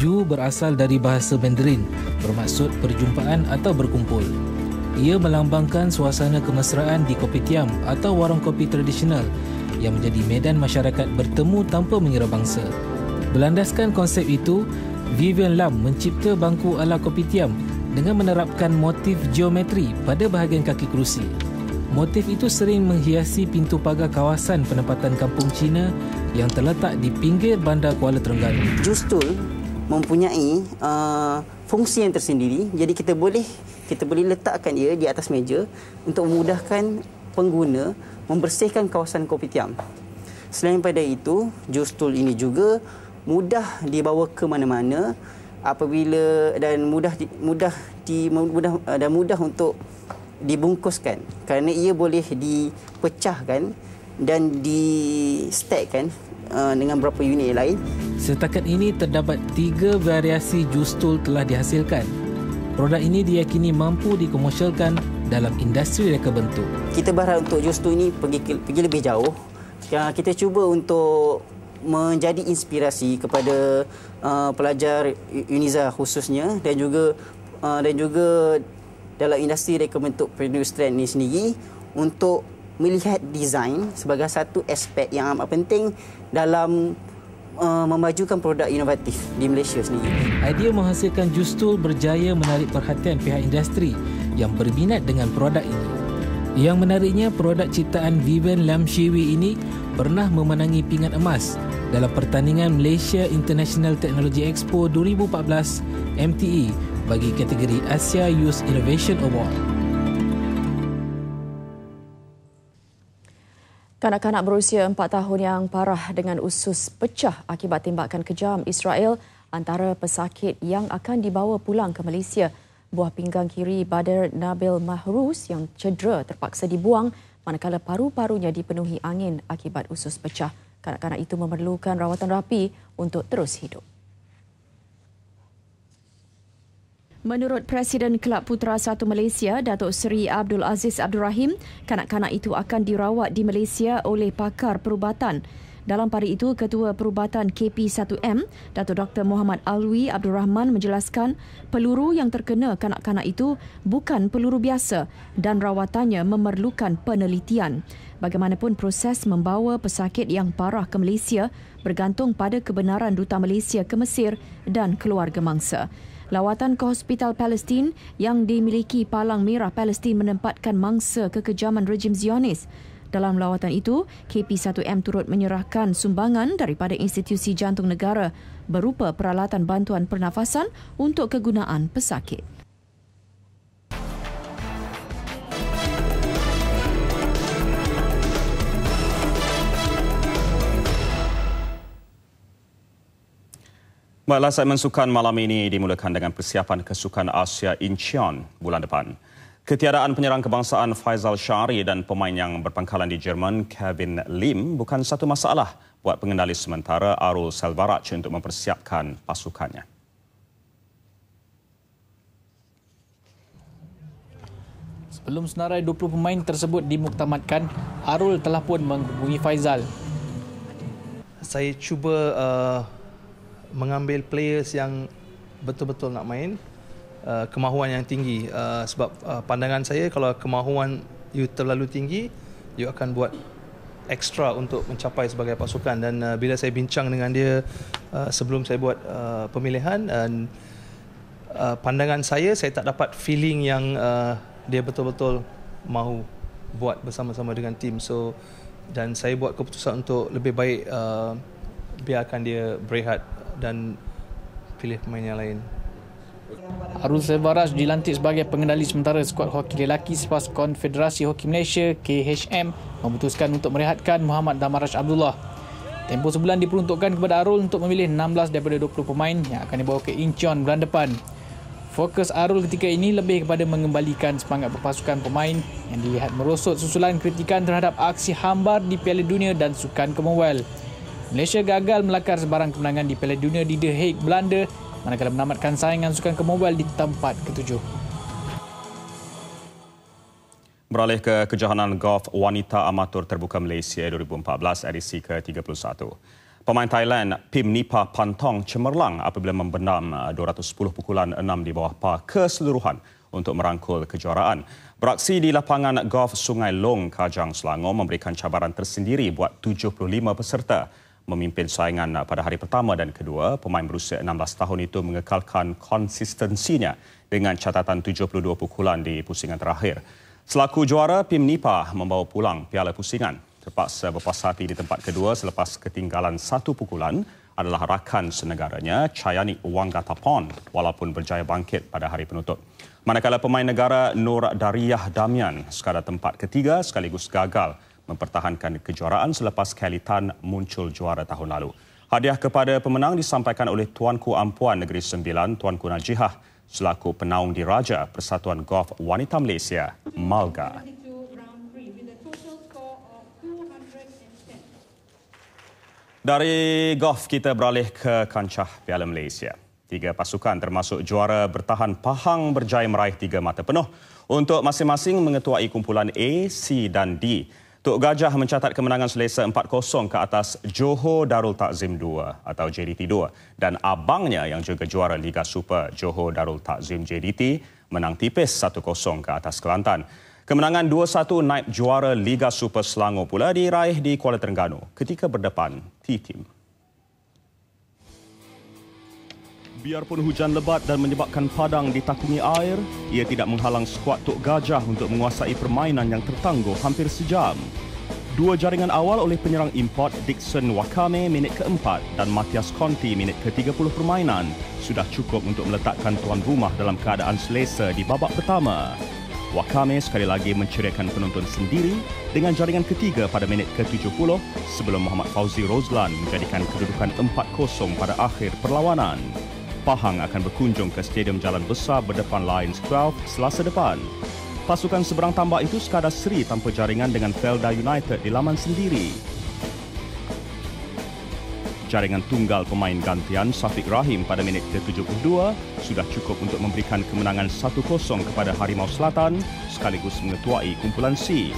Ju berasal dari bahasa Mandarin, bermaksud perjumpaan atau berkumpul. Ia melambangkan suasana kemesraan di kopi tiam atau warung kopi tradisional yang menjadi medan masyarakat bertemu tanpa mengira bangsa. Berlandaskan konsep itu, Vivian Lam mencipta bangku ala kopi tiam dengan menerapkan motif geometri pada bahagian kaki kerusi. Motif itu sering menghiasi pintu pagar kawasan penempatan kampung Cina yang terletak di pinggir bandar Kuala Terengganu. Justul mempunyai uh, fungsi yang tersendiri. Jadi kita boleh kita boleh letakkan ia di atas meja untuk memudahkan pengguna membersihkan kawasan kopitiam. Selain daripada itu, juice tool ini juga mudah dibawa ke mana-mana apabila dan mudah mudah di mudah uh, dan mudah untuk dibungkuskan kerana ia boleh dipecahkan dan di stackkan Uh, dengan beberapa unit lain. Setakat ini terdapat tiga variasi Justul telah dihasilkan. Produk ini diyakini mampu dikomersialkan dalam industri reka bentuk. Kita berharap untuk Justul ini pergi, pergi lebih jauh. Ya, kita cuba untuk menjadi inspirasi kepada uh, pelajar Uniza khususnya dan juga uh, dan juga dalam industri reka bentuk perindustrian industrial ini sendiri untuk melihat desain sebagai satu aspek yang amat penting dalam uh, memajukan produk inovatif di Malaysia sendiri. Idea menghasilkan jus tool berjaya menarik perhatian pihak industri yang berminat dengan produk ini. Yang menariknya, produk ciptaan Vivian Lam Shiwi ini pernah memenangi pingat emas dalam pertandingan Malaysia International Technology Expo 2014 MTE bagi kategori Asia Youth Innovation Award. Kanak-kanak berusia 4 tahun yang parah dengan usus pecah akibat tembakan kejam Israel antara pesakit yang akan dibawa pulang ke Malaysia. Buah pinggang kiri Badar Nabil Mahrus yang cedera terpaksa dibuang manakala paru-parunya dipenuhi angin akibat usus pecah. Kanak-kanak itu memerlukan rawatan rapi untuk terus hidup. Menurut Presiden Kelab Putra Satu Malaysia, Datuk Seri Abdul Aziz Abdul Rahim, kanak-kanak itu akan dirawat di Malaysia oleh pakar perubatan. Dalam pada itu, Ketua Perubatan KP1M, Datuk Dr. Muhammad Alwi Abdul Rahman menjelaskan peluru yang terkena kanak-kanak itu bukan peluru biasa dan rawatannya memerlukan penelitian. Bagaimanapun proses membawa pesakit yang parah ke Malaysia bergantung pada kebenaran Duta Malaysia ke Mesir dan keluarga mangsa. Lawatan ke Hospital Palestin yang dimiliki Palang Merah Palestin menempatkan mangsa kekejaman rejim Zionis. Dalam lawatan itu, KP1M turut menyerahkan sumbangan daripada institusi jantung negara berupa peralatan bantuan pernafasan untuk kegunaan pesakit. Baiklah, segmen sukan malam ini dimulakan dengan persiapan kesukan Asia Incheon bulan depan. Ketiadaan penyerang kebangsaan Faizal Shari dan pemain yang berpangkalan di Jerman Kevin Lim bukan satu masalah buat pengendali sementara Arul Selvaraj untuk mempersiapkan pasukannya. Sebelum senarai 20 pemain tersebut dimuktamadkan, Arul telah pun menghubungi Faizal. Saya cuba uh, mengambil players yang betul-betul nak main uh, kemahuan yang tinggi uh, sebab uh, pandangan saya kalau kemahuan you terlalu tinggi you akan buat extra untuk mencapai sebagai pasukan dan uh, bila saya bincang dengan dia uh, sebelum saya buat uh, pemilihan dan uh, pandangan saya saya tak dapat feeling yang uh, dia betul-betul mahu buat bersama-sama dengan tim so dan saya buat keputusan untuk lebih baik uh, biarkan dia berehat dan pilih pemain yang lain. Arul Sebaraj dilantik sebagai pengendali sementara skuad hoki lelaki selepas Konfederasi Hoki Malaysia KHM memutuskan untuk merehatkan Muhammad Damaraj Abdullah. Tempoh sebulan diperuntukkan kepada Arul untuk memilih 16 daripada 20 pemain yang akan dibawa ke Incheon bulan depan. Fokus Arul ketika ini lebih kepada mengembalikan semangat berpasukan pemain yang dilihat merosot susulan kritikan terhadap aksi hambar di Piala Dunia dan Sukan Commonwealth. Malaysia gagal melakar sebarang kemenangan di Piala Dunia di The Hague, Belanda manakala menamatkan saingan sukan Mobile di tempat ketujuh. Beralih ke kejohanan golf wanita amatur terbuka Malaysia 2014 edisi ke-31. Pemain Thailand Pim Nipa Pantong cemerlang apabila membenam 210 pukulan 6 di bawah par keseluruhan untuk merangkul kejuaraan. Beraksi di lapangan golf Sungai Long, Kajang, Selangor memberikan cabaran tersendiri buat 75 peserta memimpin saingan pada hari pertama dan kedua, pemain berusia 16 tahun itu mengekalkan konsistensinya dengan catatan 72 pukulan di pusingan terakhir. Selaku juara, Pim Nipah membawa pulang piala pusingan. Terpaksa berpas hati di tempat kedua selepas ketinggalan satu pukulan adalah rakan senegaranya Chayani Wangatapon walaupun berjaya bangkit pada hari penutup. Manakala pemain negara Nur Dariyah Damian sekadar tempat ketiga sekaligus gagal mempertahankan kejuaraan selepas Kelly Tan muncul juara tahun lalu. Hadiah kepada pemenang disampaikan oleh Tuanku Ampuan Negeri Sembilan, Tuanku Najihah, selaku penaung diraja Persatuan Golf Wanita Malaysia, MALGA. Dari golf kita beralih ke kancah Piala Malaysia. Tiga pasukan termasuk juara bertahan Pahang berjaya meraih tiga mata penuh untuk masing-masing mengetuai kumpulan A, C dan D. Tok Gajah mencatat kemenangan selesa 4-0 ke atas Johor Darul Takzim 2 atau JDT 2 dan abangnya yang juga juara Liga Super Johor Darul Takzim JDT menang tipis 1-0 ke atas Kelantan. Kemenangan 2-1 naib juara Liga Super Selangor pula diraih di Kuala Terengganu ketika berdepan T-Team. Biarpun hujan lebat dan menyebabkan padang ditakungi air, ia tidak menghalang skuad Tok Gajah untuk menguasai permainan yang tertangguh hampir sejam. Dua jaringan awal oleh penyerang import Dixon Wakame minit keempat dan Matias Conti minit ke-30 permainan sudah cukup untuk meletakkan tuan rumah dalam keadaan selesa di babak pertama. Wakame sekali lagi menceriakan penonton sendiri dengan jaringan ketiga pada minit ke-70 sebelum Muhammad Fauzi Roslan menjadikan kedudukan 4-0 pada akhir perlawanan. Pahang akan berkunjung ke Stadium Jalan Besar berdepan Lions 12 selasa depan. Pasukan seberang tambah itu sekadar seri tanpa jaringan dengan Felda United di laman sendiri. Jaringan tunggal pemain gantian Safiq Rahim pada minit ke-72 sudah cukup untuk memberikan kemenangan 1-0 kepada Harimau Selatan sekaligus mengetuai kumpulan C.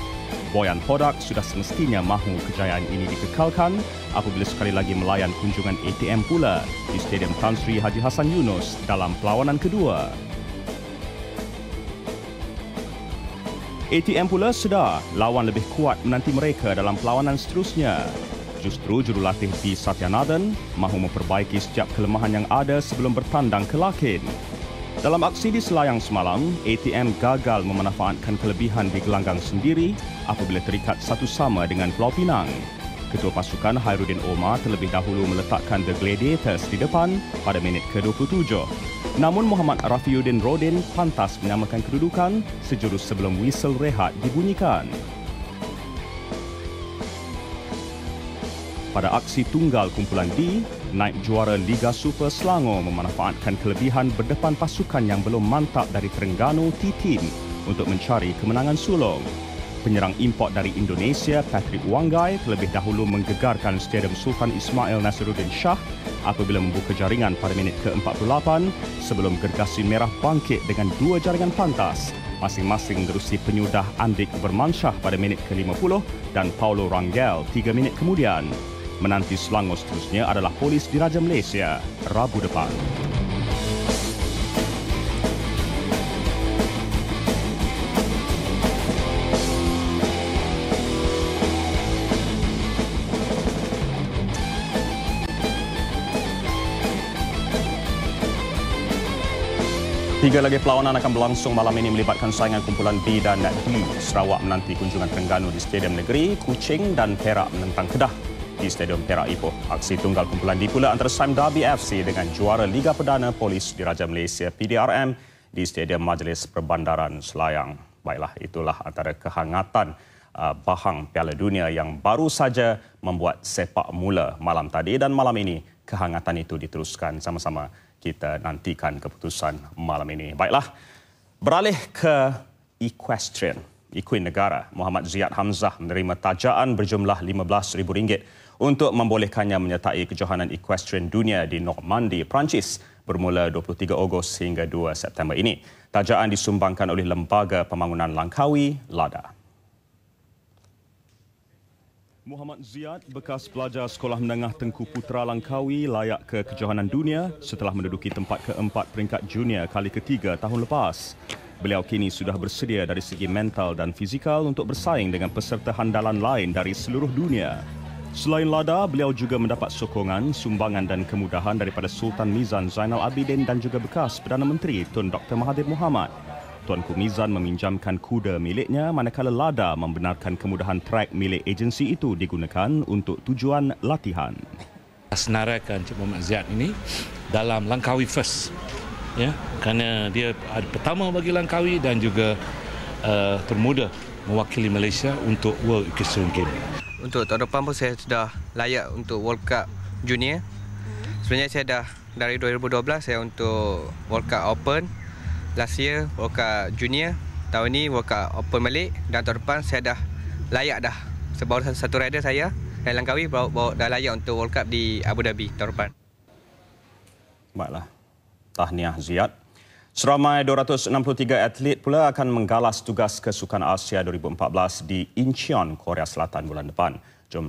Boyan Hodak sudah semestinya mahu kejayaan ini dikekalkan apabila sekali lagi melayan kunjungan ATM pula di Stadium Tan Sri Haji Hasan Yunus dalam perlawanan kedua. ATM pula sedar lawan lebih kuat menanti mereka dalam perlawanan seterusnya. Justru jurulatih B. Satya mahu memperbaiki setiap kelemahan yang ada sebelum bertandang ke Larkin dalam aksi di Selayang semalam, ATM gagal memanfaatkan kelebihan di gelanggang sendiri apabila terikat satu sama dengan Pulau Pinang. Ketua pasukan Hairuddin Omar terlebih dahulu meletakkan The Gladiators di depan pada minit ke-27. Namun Muhammad Rafiuddin Rodin pantas menyamakan kedudukan sejurus sebelum whistle rehat dibunyikan. pada aksi tunggal kumpulan D, naib juara Liga Super Selangor memanfaatkan kelebihan berdepan pasukan yang belum mantap dari Terengganu t untuk mencari kemenangan sulung. Penyerang import dari Indonesia, Patrick Wangai terlebih dahulu menggegarkan Stadium Sultan Ismail Nasiruddin Shah apabila membuka jaringan pada minit ke-48 sebelum gergasi merah bangkit dengan dua jaringan pantas masing-masing menerusi penyudah Andik Bermansyah pada minit ke-50 dan Paulo Rangel tiga minit kemudian menanti Selangor seterusnya adalah polis diraja Malaysia Rabu depan. Tiga lagi perlawanan akan berlangsung malam ini melibatkan saingan kumpulan B dan D. Sarawak menanti kunjungan Terengganu di Stadium Negeri, Kuching dan Perak menentang Kedah di Stadium Perak Ipoh. Aksi tunggal kumpulan di pula antara Sam Darby FC dengan juara Liga Perdana Polis di Raja Malaysia PDRM di Stadium Majlis Perbandaran Selayang. Baiklah, itulah antara kehangatan uh, bahang Piala Dunia yang baru saja membuat sepak mula malam tadi dan malam ini kehangatan itu diteruskan sama-sama kita nantikan keputusan malam ini. Baiklah, beralih ke equestrian. Ikuin Negara, Muhammad Ziyad Hamzah menerima tajaan berjumlah RM15,000 untuk membolehkannya menyertai kejohanan equestrian dunia di Normandy, Perancis bermula 23 Ogos hingga 2 September ini. Tajaan disumbangkan oleh Lembaga Pembangunan Langkawi, LADA. Muhammad Ziyad, bekas pelajar Sekolah Menengah Tengku Putra Langkawi layak ke kejohanan dunia setelah menduduki tempat keempat peringkat junior kali ketiga tahun lepas. Beliau kini sudah bersedia dari segi mental dan fizikal untuk bersaing dengan peserta handalan lain dari seluruh dunia. Selain Lada, beliau juga mendapat sokongan, sumbangan dan kemudahan daripada Sultan Mizan Zainal Abidin dan juga bekas Perdana Menteri Tun Dr. Mahathir Mohamad. Tuanku Mizan meminjamkan kuda miliknya manakala Lada membenarkan kemudahan trek milik agensi itu digunakan untuk tujuan latihan. Senarakan Cik Muhammad Ziyad ini dalam Langkawi First. Ya, kerana dia ada pertama bagi Langkawi dan juga uh, termuda mewakili Malaysia untuk World Equestrian Games untuk tahun depan pun saya sudah layak untuk World Cup Junior. Hmm. Sebenarnya saya dah dari 2012 saya untuk World Cup Open. Last year World Cup Junior. Tahun ini World Cup Open balik dan tahun depan saya dah layak dah. Sebab satu rider saya dari Langkawi bawa, bawa dah layak untuk World Cup di Abu Dhabi tahun depan. Baiklah. Tahniah Ziyad Seramai 263 atlet pula akan menggalas tugas kesukan Asia 2014 di Incheon, Korea Selatan bulan depan.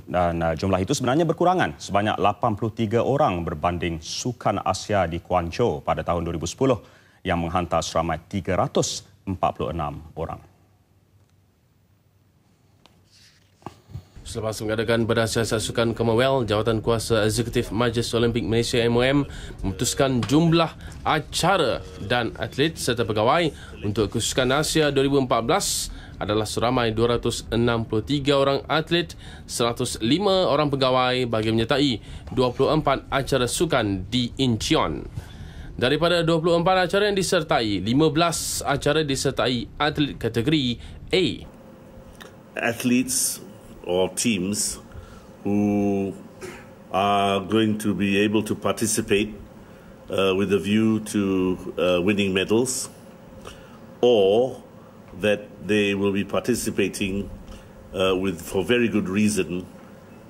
dan eh, jumlah itu sebenarnya berkurangan sebanyak 83 orang berbanding sukan Asia di Guangzhou pada tahun 2010 yang menghantar seramai 346 orang. Selepas mengadakan berdasarkan sukan Commonwealth, Jawatan Kuasa Eksekutif Majlis Olimpik Malaysia MOM memutuskan jumlah acara dan atlet serta pegawai untuk Kesukan Asia 2014 adalah seramai 263 orang atlet, 105 orang pegawai bagi menyertai 24 acara sukan di Incheon. Daripada 24 acara yang disertai, 15 acara disertai atlet kategori A. Athletes or teams who are going to be able to participate uh, with a view to uh, winning medals, or that they will be participating uh, with for very good reason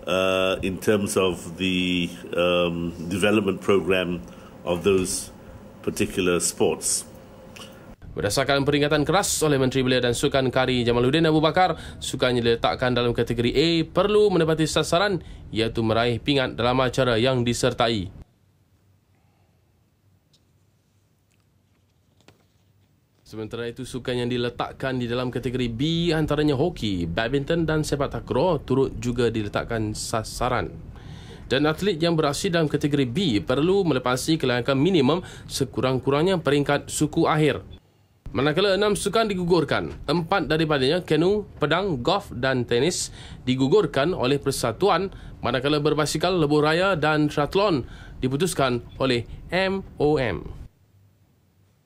uh, in terms of the um, development program of those particular sports. Berdasarkan peringatan keras oleh Menteri Belia dan Sukan Kari Jamaluddin Abu Bakar, sukan yang diletakkan dalam kategori A perlu mendapati sasaran iaitu meraih pingat dalam acara yang disertai. Sementara itu, sukan yang diletakkan di dalam kategori B antaranya hoki, badminton dan sepak takraw turut juga diletakkan sasaran. Dan atlet yang beraksi dalam kategori B perlu melepasi kelayakan minimum sekurang-kurangnya peringkat suku akhir. Manakala enam sukan digugurkan, empat daripadanya kanu, pedang, golf dan tenis digugurkan oleh persatuan manakala berbasikal, lebuh raya dan triathlon diputuskan oleh MOM.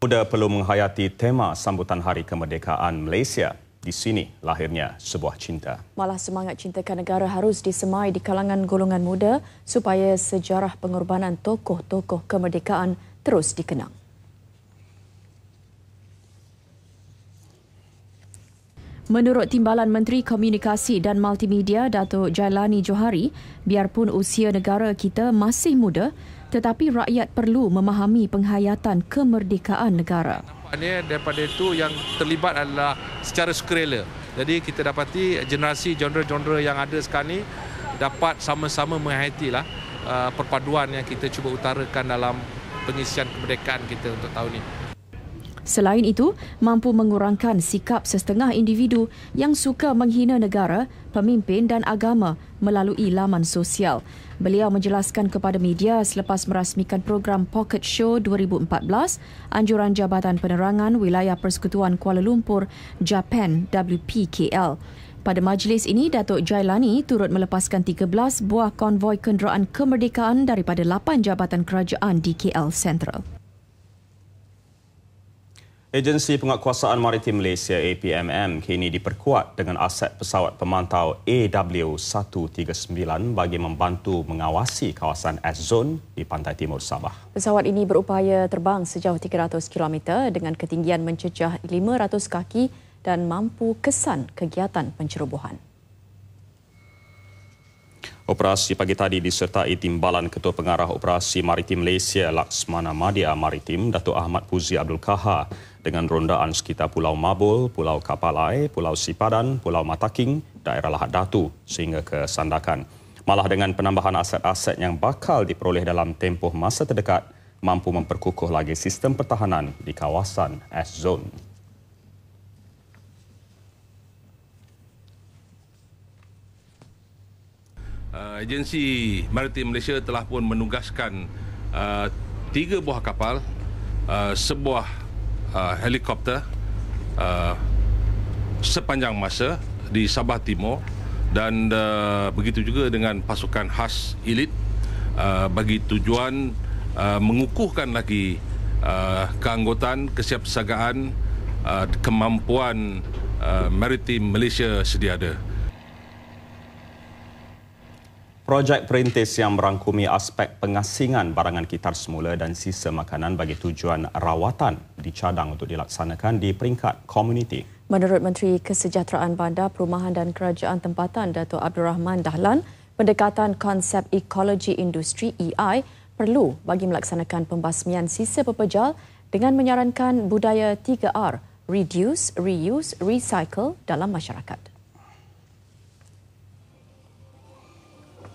Muda perlu menghayati tema sambutan Hari Kemerdekaan Malaysia di sini lahirnya sebuah cinta. Malah semangat cinta negara harus disemai di kalangan golongan muda supaya sejarah pengorbanan tokoh-tokoh kemerdekaan terus dikenang. Menurut Timbalan Menteri Komunikasi dan Multimedia Datuk Jailani Johari, biarpun usia negara kita masih muda, tetapi rakyat perlu memahami penghayatan kemerdekaan negara. Nampaknya daripada itu yang terlibat adalah secara sukarela. Jadi kita dapati generasi genre-genre yang ada sekarang ini dapat sama-sama menghayati lah uh, perpaduan yang kita cuba utarakan dalam pengisian kemerdekaan kita untuk tahun ini. Selain itu, mampu mengurangkan sikap setengah individu yang suka menghina negara, pemimpin dan agama melalui laman sosial. Beliau menjelaskan kepada media selepas merasmikan program Pocket Show 2014, anjuran Jabatan Penerangan Wilayah Persekutuan Kuala Lumpur, Japan WPKL. Pada majlis ini, Datuk Jailani turut melepaskan 13 buah konvoi kenderaan kemerdekaan daripada 8 jabatan kerajaan di KL Central. Agensi Penguatkuasaan Maritim Malaysia APMM kini diperkuat dengan aset pesawat pemantau AW139 bagi membantu mengawasi kawasan S-Zone di Pantai Timur Sabah. Pesawat ini berupaya terbang sejauh 300 km dengan ketinggian mencecah 500 kaki dan mampu kesan kegiatan pencerobohan. Operasi pagi tadi disertai timbalan Ketua Pengarah Operasi Maritim Malaysia Laksmana Madia Maritim, Datuk Ahmad Puzi Abdul Kahar dengan rondaan sekitar Pulau Mabul, Pulau Kapalai, Pulau Sipadan, Pulau Mataking, daerah Lahad Datu sehingga ke Sandakan. Malah dengan penambahan aset-aset yang bakal diperoleh dalam tempoh masa terdekat, mampu memperkukuh lagi sistem pertahanan di kawasan S-Zone. Uh, agensi Maritim Malaysia telah pun menugaskan uh, tiga buah kapal, uh, sebuah uh, helikopter uh, sepanjang masa di Sabah Timur dan uh, begitu juga dengan pasukan khas elit uh, bagi tujuan uh, mengukuhkan lagi uh, keanggotaan, kesiapsagaan, uh, kemampuan uh, maritim Malaysia sedia ada. Projek perintis yang merangkumi aspek pengasingan barangan kitar semula dan sisa makanan bagi tujuan rawatan dicadang untuk dilaksanakan di peringkat komuniti. Menurut Menteri Kesejahteraan Bandar, Perumahan dan Kerajaan Tempatan Dato' Abdul Rahman Dahlan, pendekatan konsep ekologi industri EI perlu bagi melaksanakan pembasmian sisa pepejal dengan menyarankan budaya 3R, reduce, reuse, recycle dalam masyarakat.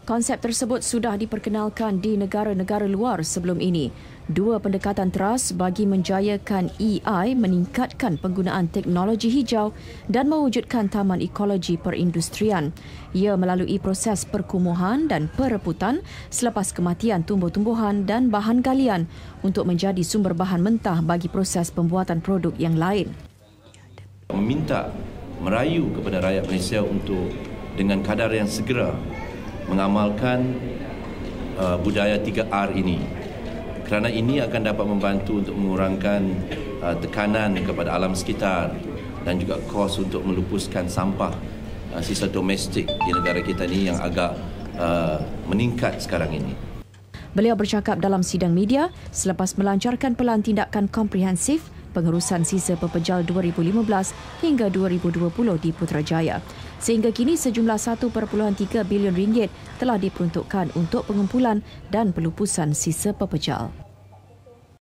Konsep tersebut sudah diperkenalkan di negara-negara luar sebelum ini. Dua pendekatan teras bagi menjayakan EI meningkatkan penggunaan teknologi hijau dan mewujudkan taman ekologi perindustrian. Ia melalui proses perkumuhan dan pereputan selepas kematian tumbuh-tumbuhan dan bahan galian untuk menjadi sumber bahan mentah bagi proses pembuatan produk yang lain. Meminta merayu kepada rakyat Malaysia untuk dengan kadar yang segera mengamalkan uh, budaya 3R ini. Kerana ini akan dapat membantu untuk mengurangkan uh, tekanan kepada alam sekitar dan juga kos untuk melupuskan sampah uh, sisa domestik di negara kita ini yang agak uh, meningkat sekarang ini. Beliau bercakap dalam sidang media selepas melancarkan pelan tindakan komprehensif pengurusan sisa pepejal 2015 hingga 2020 di Putrajaya sehingga kini sejumlah 1.3 bilion ringgit telah diperuntukkan untuk pengumpulan dan pelupusan sisa pepejal.